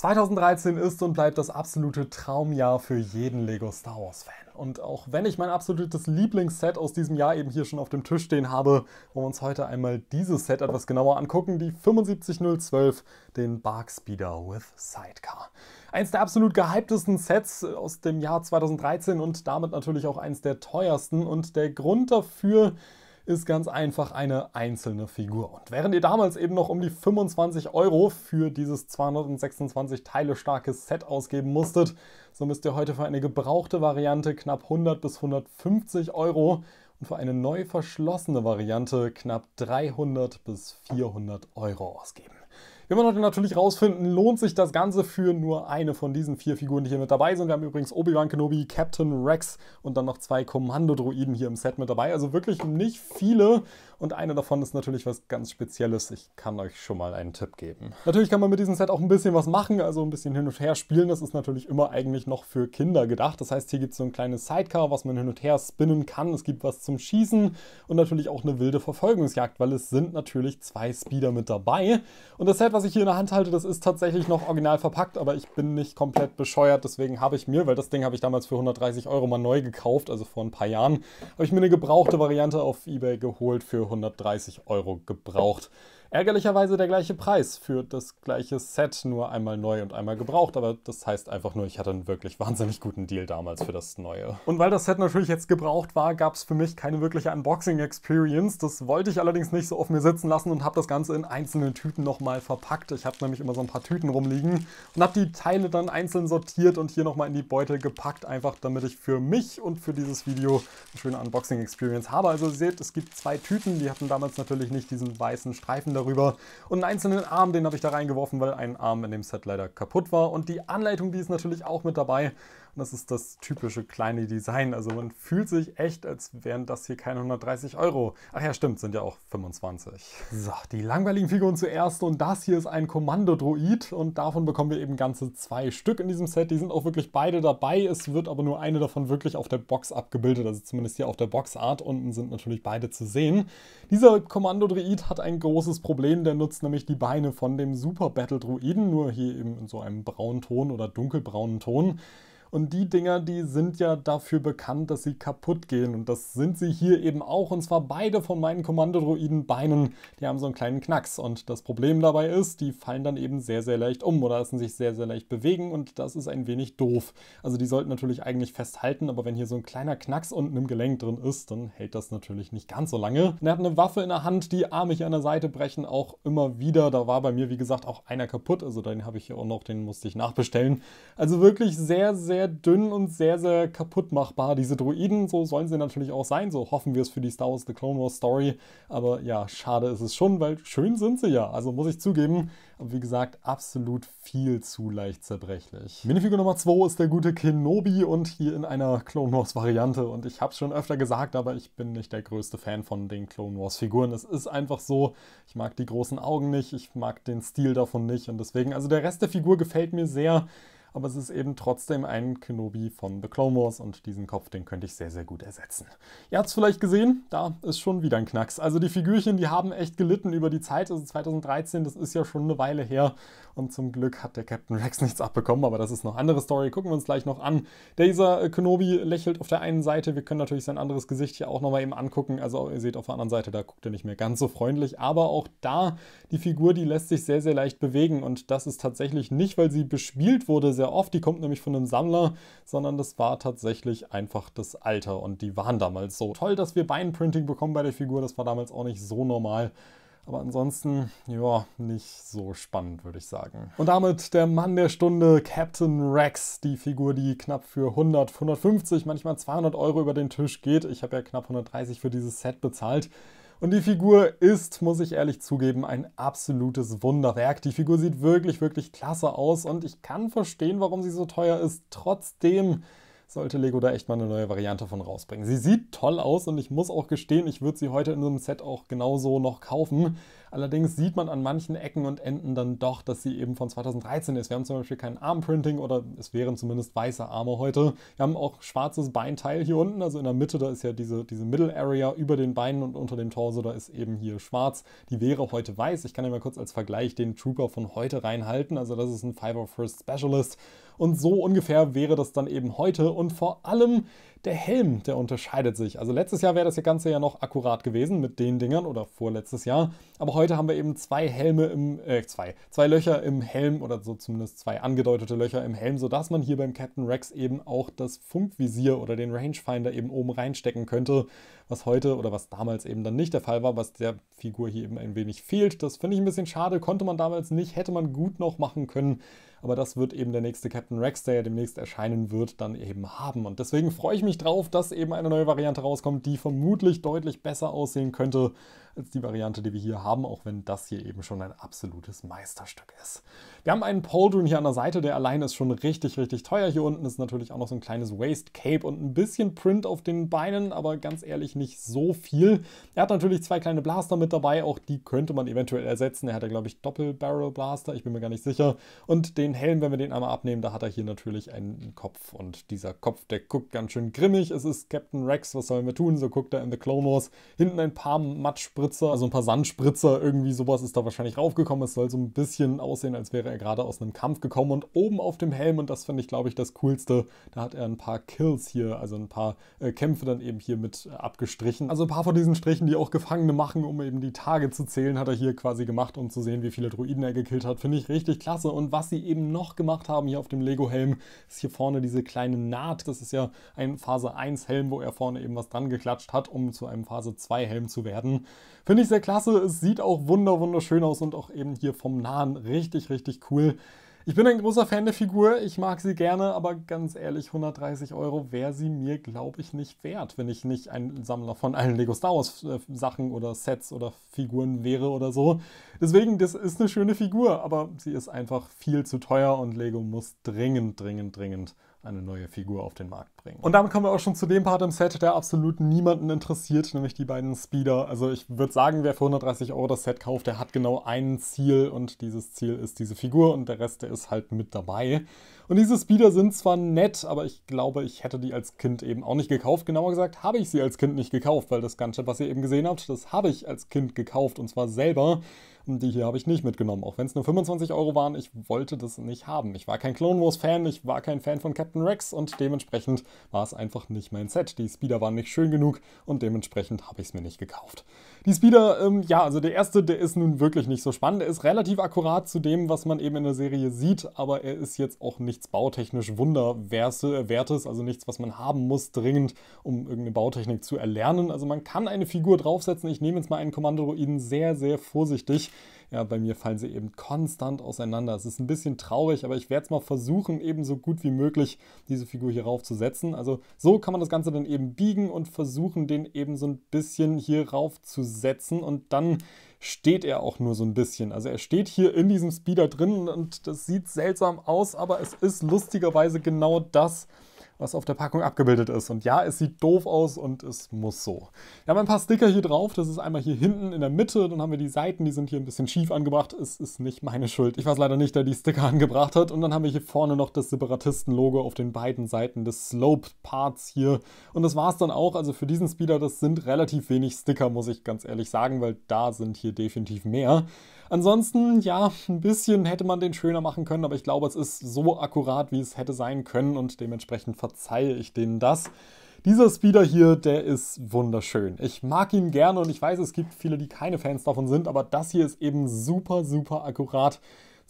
2013 ist und bleibt das absolute Traumjahr für jeden Lego Star Wars Fan. Und auch wenn ich mein absolutes Lieblingsset aus diesem Jahr eben hier schon auf dem Tisch stehen habe, wollen wir uns heute einmal dieses Set etwas genauer angucken, die 75012, den Bark with Sidecar. Eins der absolut gehyptesten Sets aus dem Jahr 2013 und damit natürlich auch eins der teuersten und der Grund dafür ist, ist ganz einfach eine einzelne Figur. Und während ihr damals eben noch um die 25 Euro für dieses 226 Teile starke Set ausgeben musstet, so müsst ihr heute für eine gebrauchte Variante knapp 100 bis 150 Euro und für eine neu verschlossene Variante knapp 300 bis 400 Euro ausgeben. Wir wollen natürlich rausfinden, lohnt sich das Ganze für nur eine von diesen vier Figuren, die hier mit dabei sind. Wir haben übrigens Obi-Wan Kenobi, Captain Rex und dann noch zwei Kommandodruiden hier im Set mit dabei. Also wirklich nicht viele und eine davon ist natürlich was ganz Spezielles. Ich kann euch schon mal einen Tipp geben. Natürlich kann man mit diesem Set auch ein bisschen was machen, also ein bisschen hin und her spielen. Das ist natürlich immer eigentlich noch für Kinder gedacht. Das heißt, hier gibt es so ein kleines Sidecar, was man hin und her spinnen kann. Es gibt was zum Schießen und natürlich auch eine wilde Verfolgungsjagd, weil es sind natürlich zwei Speeder mit dabei. Und das Set, was was ich hier in der Hand halte, das ist tatsächlich noch original verpackt, aber ich bin nicht komplett bescheuert. Deswegen habe ich mir, weil das Ding habe ich damals für 130 Euro mal neu gekauft, also vor ein paar Jahren, habe ich mir eine gebrauchte Variante auf Ebay geholt für 130 Euro gebraucht. Ärgerlicherweise der gleiche Preis für das gleiche Set, nur einmal neu und einmal gebraucht, aber das heißt einfach nur, ich hatte einen wirklich wahnsinnig guten Deal damals für das neue. Und weil das Set natürlich jetzt gebraucht war, gab es für mich keine wirkliche Unboxing-Experience. Das wollte ich allerdings nicht so auf mir sitzen lassen und habe das Ganze in einzelnen Tüten nochmal verpackt. Ich habe nämlich immer so ein paar Tüten rumliegen und habe die Teile dann einzeln sortiert und hier nochmal in die Beutel gepackt, einfach damit ich für mich und für dieses Video eine schöne Unboxing-Experience habe. Also ihr seht, es gibt zwei Tüten, die hatten damals natürlich nicht diesen weißen Streifen da darüber. Und einen einzelnen Arm, den habe ich da reingeworfen, weil ein Arm in dem Set leider kaputt war. Und die Anleitung, die ist natürlich auch mit dabei. Und das ist das typische kleine Design. Also man fühlt sich echt, als wären das hier keine 130 Euro. Ach ja, stimmt, sind ja auch 25. So, die langweiligen Figuren zuerst. Und das hier ist ein kommando Und davon bekommen wir eben ganze zwei Stück in diesem Set. Die sind auch wirklich beide dabei. Es wird aber nur eine davon wirklich auf der Box abgebildet. Also zumindest hier auf der Boxart. Unten sind natürlich beide zu sehen. Dieser kommando hat ein großes Problem. Der nutzt nämlich die Beine von dem Super battle Druiden. Nur hier eben in so einem braunen Ton oder dunkelbraunen Ton. Und die Dinger, die sind ja dafür bekannt, dass sie kaputt gehen. Und das sind sie hier eben auch. Und zwar beide von meinen Kommandodroiden-Beinen. Die haben so einen kleinen Knacks. Und das Problem dabei ist, die fallen dann eben sehr, sehr leicht um oder lassen sich sehr, sehr leicht bewegen. Und das ist ein wenig doof. Also die sollten natürlich eigentlich festhalten. Aber wenn hier so ein kleiner Knacks unten im Gelenk drin ist, dann hält das natürlich nicht ganz so lange. Und er hat eine Waffe in der Hand. Die Arme hier an der Seite brechen auch immer wieder. Da war bei mir, wie gesagt, auch einer kaputt. Also den habe ich hier auch noch. Den musste ich nachbestellen. Also wirklich sehr, sehr sehr dünn und sehr, sehr kaputt machbar. Diese Druiden, so sollen sie natürlich auch sein, so hoffen wir es für die Star Wars The Clone Wars Story. Aber ja, schade ist es schon, weil schön sind sie ja. Also muss ich zugeben, aber wie gesagt, absolut viel zu leicht zerbrechlich. Minifigur Nummer 2 ist der gute Kenobi und hier in einer Clone Wars Variante. Und ich habe es schon öfter gesagt, aber ich bin nicht der größte Fan von den Clone Wars Figuren. Es ist einfach so, ich mag die großen Augen nicht, ich mag den Stil davon nicht und deswegen, also der Rest der Figur gefällt mir sehr aber es ist eben trotzdem ein Kenobi von The Clone Wars und diesen Kopf, den könnte ich sehr, sehr gut ersetzen. Ihr habt es vielleicht gesehen, da ist schon wieder ein Knacks. Also die Figürchen, die haben echt gelitten über die Zeit, also 2013, das ist ja schon eine Weile her und zum Glück hat der Captain Rex nichts abbekommen, aber das ist noch andere Story. Gucken wir uns gleich noch an. Dieser äh, Kenobi lächelt auf der einen Seite. Wir können natürlich sein anderes Gesicht hier auch nochmal eben angucken. Also ihr seht auf der anderen Seite, da guckt er nicht mehr ganz so freundlich. Aber auch da, die Figur, die lässt sich sehr, sehr leicht bewegen. Und das ist tatsächlich nicht, weil sie bespielt wurde sehr oft. Die kommt nämlich von einem Sammler, sondern das war tatsächlich einfach das Alter. Und die waren damals so. Toll, dass wir Beinprinting bekommen bei der Figur. Das war damals auch nicht so normal. Aber ansonsten, ja, nicht so spannend, würde ich sagen. Und damit der Mann der Stunde, Captain Rex, die Figur, die knapp für 100, 150, manchmal 200 Euro über den Tisch geht. Ich habe ja knapp 130 für dieses Set bezahlt. Und die Figur ist, muss ich ehrlich zugeben, ein absolutes Wunderwerk. Die Figur sieht wirklich, wirklich klasse aus und ich kann verstehen, warum sie so teuer ist. Trotzdem sollte Lego da echt mal eine neue Variante von rausbringen. Sie sieht toll aus und ich muss auch gestehen, ich würde sie heute in so einem Set auch genauso noch kaufen. Allerdings sieht man an manchen Ecken und Enden dann doch, dass sie eben von 2013 ist. Wir haben zum Beispiel kein Armprinting oder es wären zumindest weiße Arme heute. Wir haben auch schwarzes Beinteil hier unten, also in der Mitte, da ist ja diese, diese Middle Area über den Beinen und unter dem Torso, da ist eben hier schwarz. Die wäre heute weiß. Ich kann ja mal kurz als Vergleich den Trooper von heute reinhalten. Also das ist ein Fiber First Specialist und so ungefähr wäre das dann eben heute. Und vor allem der Helm, der unterscheidet sich. Also letztes Jahr wäre das Ganze ja noch akkurat gewesen mit den Dingern oder vorletztes Jahr. Aber heute haben wir eben zwei Helme im, äh, zwei, zwei Löcher im Helm oder so zumindest zwei angedeutete Löcher im Helm, sodass man hier beim Captain Rex eben auch das Funkvisier oder den Rangefinder eben oben reinstecken könnte, was heute oder was damals eben dann nicht der Fall war, was der Figur hier eben ein wenig fehlt. Das finde ich ein bisschen schade, konnte man damals nicht, hätte man gut noch machen können. Aber das wird eben der nächste Captain Rex, der ja demnächst erscheinen wird, dann eben haben. Und deswegen freue ich mich drauf, dass eben eine neue Variante rauskommt, die vermutlich deutlich besser aussehen könnte als die Variante, die wir hier haben, auch wenn das hier eben schon ein absolutes Meisterstück ist. Wir haben einen Pauldron hier an der Seite, der allein ist schon richtig, richtig teuer. Hier unten ist natürlich auch noch so ein kleines Waist Cape und ein bisschen Print auf den Beinen, aber ganz ehrlich nicht so viel. Er hat natürlich zwei kleine Blaster mit dabei, auch die könnte man eventuell ersetzen. Er hat ja, glaube ich, Doppelbarrel Blaster, ich bin mir gar nicht sicher. Und den den Helm, wenn wir den einmal abnehmen, da hat er hier natürlich einen Kopf. Und dieser Kopf, der guckt ganz schön grimmig. Es ist Captain Rex, was sollen wir tun? So guckt er in The Clone Wars. Hinten ein paar Matschspritzer, also ein paar Sandspritzer, irgendwie sowas ist da wahrscheinlich raufgekommen. Es soll so ein bisschen aussehen, als wäre er gerade aus einem Kampf gekommen. Und oben auf dem Helm, und das finde ich, glaube ich, das Coolste, da hat er ein paar Kills hier, also ein paar äh, Kämpfe dann eben hier mit äh, abgestrichen. Also ein paar von diesen Strichen, die auch Gefangene machen, um eben die Tage zu zählen, hat er hier quasi gemacht, um zu sehen, wie viele Druiden er gekillt hat. Finde ich richtig klasse. Und was sie eben eben noch gemacht haben hier auf dem Lego-Helm, ist hier vorne diese kleine Naht. Das ist ja ein Phase 1-Helm, wo er vorne eben was dran geklatscht hat, um zu einem Phase 2-Helm zu werden. Finde ich sehr klasse. Es sieht auch wunder wunderschön aus und auch eben hier vom Nahen richtig, richtig cool. Ich bin ein großer Fan der Figur, ich mag sie gerne, aber ganz ehrlich, 130 Euro wäre sie mir, glaube ich, nicht wert, wenn ich nicht ein Sammler von allen Lego Star Wars äh, Sachen oder Sets oder Figuren wäre oder so. Deswegen, das ist eine schöne Figur, aber sie ist einfach viel zu teuer und Lego muss dringend, dringend, dringend eine neue Figur auf den Markt bringen. Und damit kommen wir auch schon zu dem Part im Set, der absolut niemanden interessiert, nämlich die beiden Speeder. Also ich würde sagen, wer für 130 Euro das Set kauft, der hat genau ein Ziel und dieses Ziel ist diese Figur und der Rest, der ist halt mit dabei. Und diese Speeder sind zwar nett, aber ich glaube, ich hätte die als Kind eben auch nicht gekauft. Genauer gesagt, habe ich sie als Kind nicht gekauft, weil das Ganze, was ihr eben gesehen habt, das habe ich als Kind gekauft und zwar selber die hier habe ich nicht mitgenommen. Auch wenn es nur 25 Euro waren, ich wollte das nicht haben. Ich war kein Clone Wars Fan, ich war kein Fan von Captain Rex und dementsprechend war es einfach nicht mein Set. Die Speeder waren nicht schön genug und dementsprechend habe ich es mir nicht gekauft. Die Speeder, ähm, ja, also der erste, der ist nun wirklich nicht so spannend. Er ist relativ akkurat zu dem, was man eben in der Serie sieht, aber er ist jetzt auch nichts bautechnisch Wunderwertes, also nichts, was man haben muss dringend, um irgendeine Bautechnik zu erlernen. Also man kann eine Figur draufsetzen. Ich nehme jetzt mal einen Kommandoroiden sehr, sehr vorsichtig. Ja, bei mir fallen sie eben konstant auseinander. Es ist ein bisschen traurig, aber ich werde es mal versuchen, eben so gut wie möglich diese Figur hier raufzusetzen. Also so kann man das Ganze dann eben biegen und versuchen, den eben so ein bisschen hier raufzusetzen und dann steht er auch nur so ein bisschen. Also er steht hier in diesem Speeder drin und das sieht seltsam aus, aber es ist lustigerweise genau das, was auf der Packung abgebildet ist. Und ja, es sieht doof aus und es muss so. Wir haben ein paar Sticker hier drauf. Das ist einmal hier hinten in der Mitte. Dann haben wir die Seiten, die sind hier ein bisschen schief angebracht. Es ist nicht meine Schuld. Ich weiß leider nicht, der die Sticker angebracht hat. Und dann haben wir hier vorne noch das Separatisten-Logo auf den beiden Seiten des sloped parts hier. Und das war es dann auch. Also für diesen Speeder, das sind relativ wenig Sticker, muss ich ganz ehrlich sagen, weil da sind hier definitiv mehr. Ansonsten, ja, ein bisschen hätte man den schöner machen können, aber ich glaube, es ist so akkurat, wie es hätte sein können und dementsprechend verzeihe ich denen das. Dieser Speeder hier, der ist wunderschön. Ich mag ihn gerne und ich weiß, es gibt viele, die keine Fans davon sind, aber das hier ist eben super, super akkurat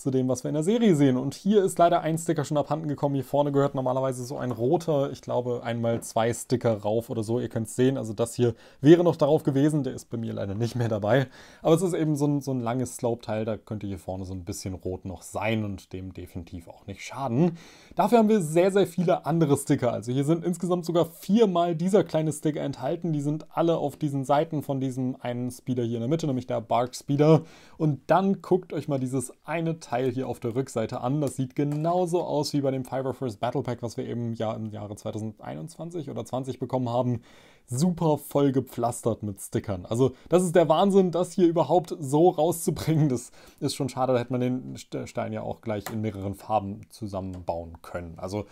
zu dem, was wir in der Serie sehen. Und hier ist leider ein Sticker schon abhanden gekommen. Hier vorne gehört normalerweise so ein roter, ich glaube, einmal zwei Sticker rauf oder so. Ihr könnt es sehen. Also das hier wäre noch darauf gewesen. Der ist bei mir leider nicht mehr dabei. Aber es ist eben so ein, so ein langes Slope-Teil. Da könnte hier vorne so ein bisschen rot noch sein und dem definitiv auch nicht schaden. Dafür haben wir sehr, sehr viele andere Sticker. Also hier sind insgesamt sogar viermal dieser kleine Sticker enthalten. Die sind alle auf diesen Seiten von diesem einen Speeder hier in der Mitte, nämlich der Bark Speeder. Und dann guckt euch mal dieses eine Teil Teil hier auf der Rückseite an. Das sieht genauso aus wie bei dem Fiverr First Battle Pack, was wir eben ja im Jahre 2021 oder 20 bekommen haben. Super voll gepflastert mit Stickern. Also das ist der Wahnsinn, das hier überhaupt so rauszubringen. Das ist schon schade, da hätte man den Stein ja auch gleich in mehreren Farben zusammenbauen können. Also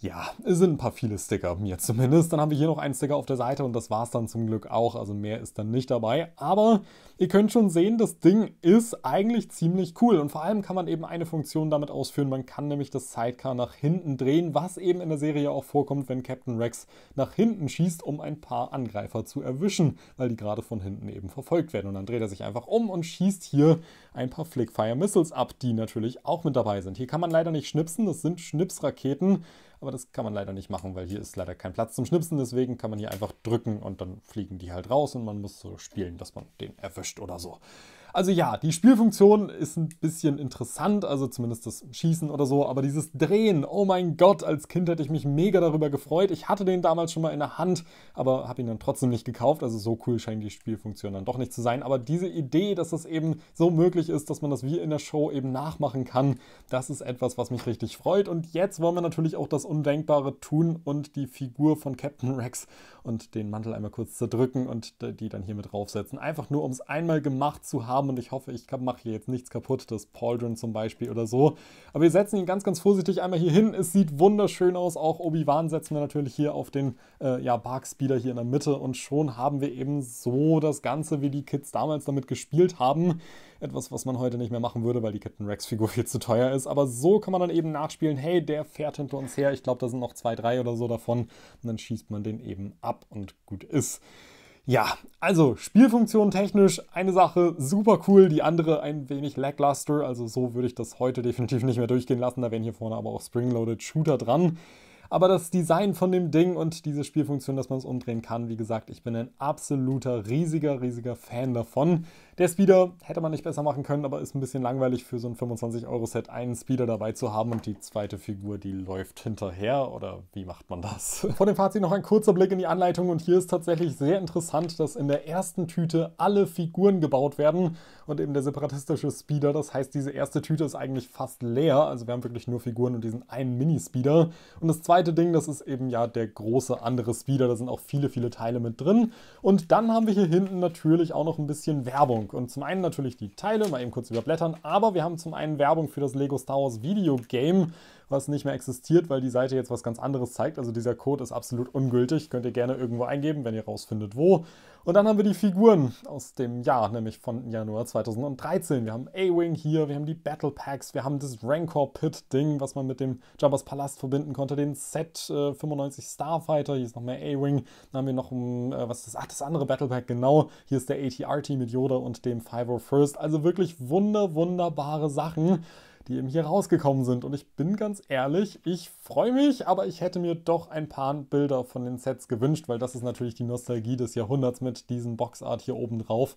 ja, es sind ein paar viele Sticker, mir zumindest. Dann haben wir hier noch einen Sticker auf der Seite und das war es dann zum Glück auch. Also mehr ist dann nicht dabei. Aber ihr könnt schon sehen, das Ding ist eigentlich ziemlich cool. Und vor allem kann man eben eine Funktion damit ausführen. Man kann nämlich das Sidecar nach hinten drehen, was eben in der Serie auch vorkommt, wenn Captain Rex nach hinten schießt, um ein paar Angreifer zu erwischen, weil die gerade von hinten eben verfolgt werden. Und dann dreht er sich einfach um und schießt hier ein paar Flickfire Missiles ab, die natürlich auch mit dabei sind. Hier kann man leider nicht schnipsen, das sind Schnipsraketen. Aber das kann man leider nicht machen, weil hier ist leider kein Platz zum Schnipsen. Deswegen kann man hier einfach drücken und dann fliegen die halt raus und man muss so spielen, dass man den erwischt oder so. Also ja, die Spielfunktion ist ein bisschen interessant, also zumindest das Schießen oder so, aber dieses Drehen, oh mein Gott, als Kind hätte ich mich mega darüber gefreut. Ich hatte den damals schon mal in der Hand, aber habe ihn dann trotzdem nicht gekauft, also so cool scheint die Spielfunktion dann doch nicht zu sein. Aber diese Idee, dass das eben so möglich ist, dass man das wie in der Show eben nachmachen kann, das ist etwas, was mich richtig freut. Und jetzt wollen wir natürlich auch das Undenkbare tun und die Figur von Captain Rex und den Mantel einmal kurz zerdrücken und die dann hier mit draufsetzen. Einfach nur, um es einmal gemacht zu haben haben und ich hoffe, ich mache hier jetzt nichts kaputt, das Pauldron zum Beispiel oder so. Aber wir setzen ihn ganz, ganz vorsichtig einmal hier hin. Es sieht wunderschön aus. Auch Obi-Wan setzen wir natürlich hier auf den äh, ja, Barkspeeder hier in der Mitte und schon haben wir eben so das Ganze, wie die Kids damals damit gespielt haben. Etwas, was man heute nicht mehr machen würde, weil die Captain Rex-Figur viel zu teuer ist. Aber so kann man dann eben nachspielen, hey, der fährt hinter uns her. Ich glaube, da sind noch zwei, drei oder so davon. Und dann schießt man den eben ab und gut ist. Ja, also Spielfunktion technisch eine Sache super cool, die andere ein wenig lackluster. Also so würde ich das heute definitiv nicht mehr durchgehen lassen. Da wären hier vorne aber auch Spring-Loaded Shooter dran. Aber das Design von dem Ding und diese Spielfunktion, dass man es umdrehen kann, wie gesagt, ich bin ein absoluter, riesiger, riesiger Fan davon. Der Speeder hätte man nicht besser machen können, aber ist ein bisschen langweilig für so ein 25-Euro-Set, einen Speeder dabei zu haben und die zweite Figur, die läuft hinterher. Oder wie macht man das? Vor dem Fazit noch ein kurzer Blick in die Anleitung und hier ist tatsächlich sehr interessant, dass in der ersten Tüte alle Figuren gebaut werden und eben der separatistische Speeder. Das heißt, diese erste Tüte ist eigentlich fast leer. Also wir haben wirklich nur Figuren und diesen einen Mini-Speeder. Und das zweite Ding, das ist eben ja der große andere Speeder. Da sind auch viele, viele Teile mit drin. Und dann haben wir hier hinten natürlich auch noch ein bisschen Werbung. Werbung. Und zum einen natürlich die Teile, mal eben kurz überblättern, aber wir haben zum einen Werbung für das Lego Star Wars Video Game was nicht mehr existiert, weil die Seite jetzt was ganz anderes zeigt. Also dieser Code ist absolut ungültig. Könnt ihr gerne irgendwo eingeben, wenn ihr rausfindet, wo. Und dann haben wir die Figuren aus dem Jahr, nämlich von Januar 2013. Wir haben A-Wing hier, wir haben die Battle Packs, wir haben das Rancor Pit Ding, was man mit dem Jabba's Palast verbinden konnte, den Set äh, 95 Starfighter, hier ist noch mehr A-Wing. Dann haben wir noch, ähm, äh, was ist das? Ach, das andere Battle Pack, genau. Hier ist der ATRT mit Yoda und dem 501st. Also wirklich wunder, wunderbare Sachen die eben hier rausgekommen sind. Und ich bin ganz ehrlich, ich freue mich, aber ich hätte mir doch ein paar Bilder von den Sets gewünscht, weil das ist natürlich die Nostalgie des Jahrhunderts mit diesem Boxart hier oben drauf.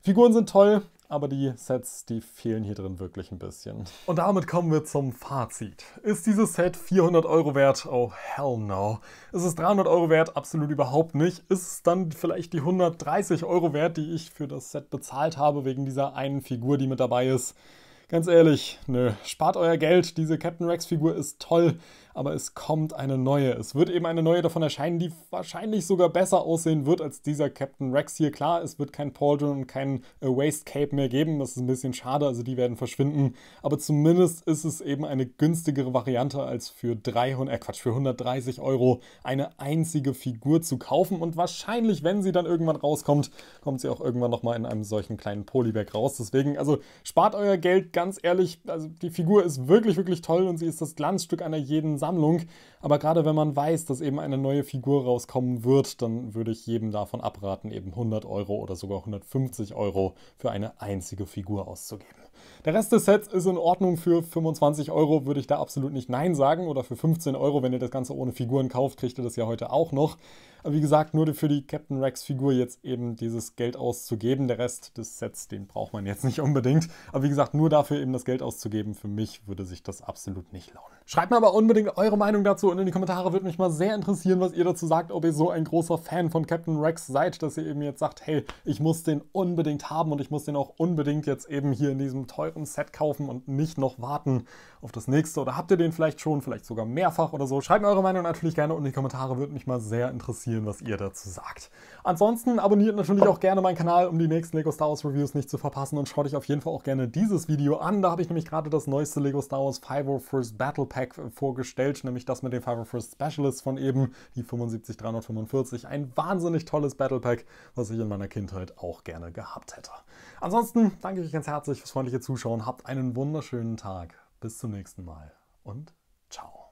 Figuren sind toll, aber die Sets, die fehlen hier drin wirklich ein bisschen. Und damit kommen wir zum Fazit. Ist dieses Set 400 Euro wert? Oh, hell no. Ist es 300 Euro wert? Absolut überhaupt nicht. Ist es dann vielleicht die 130 Euro wert, die ich für das Set bezahlt habe, wegen dieser einen Figur, die mit dabei ist? Ganz ehrlich, nö, spart euer Geld. Diese Captain Rex-Figur ist toll aber es kommt eine neue. Es wird eben eine neue davon erscheinen, die wahrscheinlich sogar besser aussehen wird als dieser Captain Rex hier. Klar, es wird kein Pauldron und kein äh, Waste Cape mehr geben, das ist ein bisschen schade, also die werden verschwinden, aber zumindest ist es eben eine günstigere Variante als für 300, äh Quatsch, für 130 Euro eine einzige Figur zu kaufen und wahrscheinlich, wenn sie dann irgendwann rauskommt, kommt sie auch irgendwann nochmal in einem solchen kleinen Polybag raus. Deswegen, also spart euer Geld, ganz ehrlich, also die Figur ist wirklich, wirklich toll und sie ist das Glanzstück einer jeden Sache. Sammlung. Aber gerade wenn man weiß, dass eben eine neue Figur rauskommen wird, dann würde ich jedem davon abraten, eben 100 Euro oder sogar 150 Euro für eine einzige Figur auszugeben. Der Rest des Sets ist in Ordnung für 25 Euro, würde ich da absolut nicht Nein sagen. Oder für 15 Euro, wenn ihr das Ganze ohne Figuren kauft, kriegt ihr das ja heute auch noch. Aber wie gesagt, nur für die Captain Rex Figur jetzt eben dieses Geld auszugeben. Der Rest des Sets, den braucht man jetzt nicht unbedingt. Aber wie gesagt, nur dafür eben das Geld auszugeben, für mich würde sich das absolut nicht lohnen. Schreibt mir aber unbedingt eure Meinung dazu und in die Kommentare würde mich mal sehr interessieren, was ihr dazu sagt, ob ihr so ein großer Fan von Captain Rex seid, dass ihr eben jetzt sagt, hey, ich muss den unbedingt haben und ich muss den auch unbedingt jetzt eben hier in diesem teuren Set kaufen und nicht noch warten auf das nächste? Oder habt ihr den vielleicht schon, vielleicht sogar mehrfach oder so? Schreibt mir eure Meinung natürlich gerne unten in die Kommentare, würde mich mal sehr interessieren, was ihr dazu sagt. Ansonsten abonniert natürlich auch gerne meinen Kanal, um die nächsten Lego Star Wars Reviews nicht zu verpassen und schaut euch auf jeden Fall auch gerne dieses Video an. Da habe ich nämlich gerade das neueste Lego Star Wars 501st Battle Pack äh, vorgestellt, nämlich das mit den 501st Specialist von eben, die 75345. Ein wahnsinnig tolles Battle Pack, was ich in meiner Kindheit auch gerne gehabt hätte. Ansonsten danke ich euch ganz herzlich fürs freundliche Zuschauen. Habt einen wunderschönen Tag. Bis zum nächsten Mal und ciao.